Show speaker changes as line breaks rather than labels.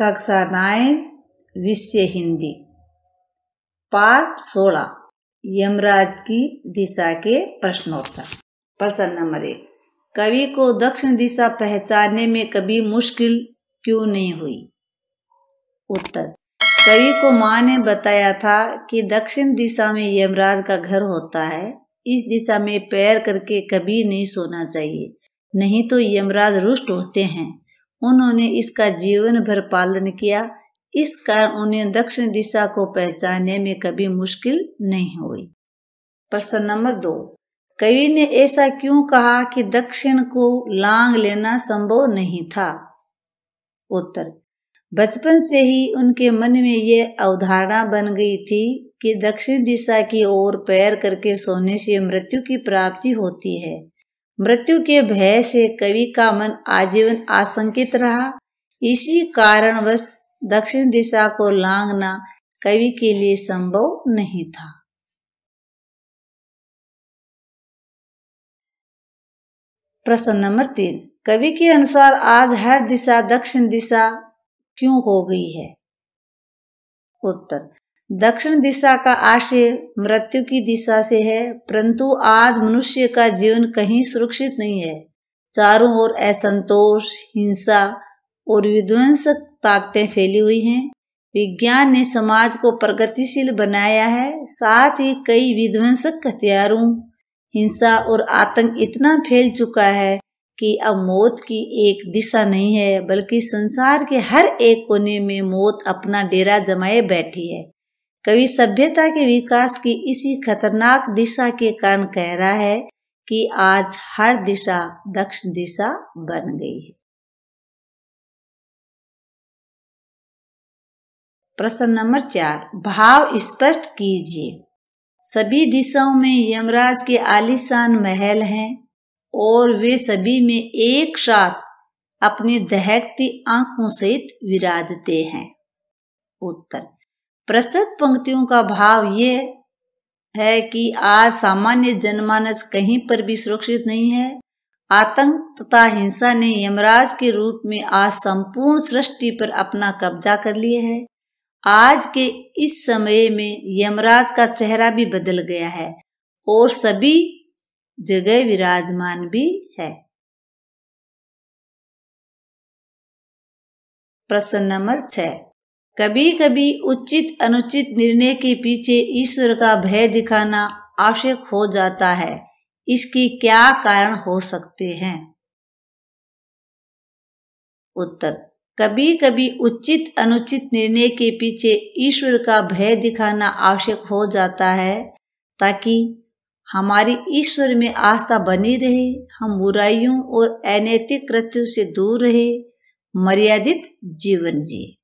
कक्षा नाइन विषय हिंदी पार्ट सोलह यमराज की दिशा के प्रश्नोत्तर प्रश्न नंबर एक कवि को दक्षिण दिशा पहचानने में कभी मुश्किल क्यों नहीं हुई उत्तर कवि को माँ ने बताया था कि दक्षिण दिशा में यमराज का घर होता है इस दिशा में पैर करके कभी नहीं सोना चाहिए नहीं तो यमराज रुष्ट होते हैं उन्होंने इसका जीवन भर पालन किया इस कारण उन्हें दक्षिण दिशा को पहचानने में कभी मुश्किल नहीं हुई प्रश्न नंबर दो कवि ने ऐसा क्यों कहा कि दक्षिण को लांग लेना संभव नहीं था उत्तर बचपन से ही उनके मन में यह अवधारणा बन गई थी कि दक्षिण दिशा की ओर पैर करके सोने से मृत्यु की प्राप्ति होती है मृत्यु के भय से कवि का मन आजीवन आशंकित रहा इसी कारणवश
दक्षिण दिशा को लांगना कवि के लिए संभव नहीं था प्रश्न नंबर तीन कवि के अनुसार आज हर दिशा दक्षिण दिशा
क्यों हो गई है उत्तर दक्षिण दिशा का आशय मृत्यु की दिशा से है परंतु आज मनुष्य का जीवन कहीं सुरक्षित नहीं है चारों ओर असंतोष हिंसा और विध्वंसक ताकतें फैली हुई हैं विज्ञान ने समाज को प्रगतिशील बनाया है साथ ही कई विध्वंसक हथियारों हिंसा और आतंक इतना फैल चुका है कि अब मौत की एक दिशा नहीं है बल्कि संसार के हर एक कोने में मौत अपना डेरा जमाए बैठी है कवि सभ्यता के विकास की इसी खतरनाक दिशा के कारण कह रहा है कि आज हर दिशा
दक्ष दिशा बन गई है प्रश्न नंबर चार भाव स्पष्ट कीजिए
सभी दिशाओं में यमराज के आलिशान महल हैं और वे सभी में एक साथ अपनी दहकती आंखों सहित विराजते हैं उत्तर प्रस्तुत पंक्तियों का भाव ये है कि आज सामान्य जनमानस कहीं पर भी सुरक्षित नहीं है आतंक तथा हिंसा ने यमराज के रूप में आज संपूर्ण सृष्टि पर अपना कब्जा कर लिए है आज के इस समय में यमराज का चेहरा
भी बदल गया है और सभी जगह विराजमान भी है प्रश्न नंबर छह कभी कभी उचित अनुचित निर्णय के पीछे ईश्वर का
भय दिखाना आवश्यक हो जाता है इसके क्या कारण हो सकते हैं उत्तर कभी कभी उचित अनुचित निर्णय के पीछे ईश्वर का भय दिखाना आवश्यक हो जाता है ताकि हमारी ईश्वर में आस्था बनी रहे हम बुराइयों और अनैतिक कृत्यों से दूर रहे मर्यादित जीवन जिए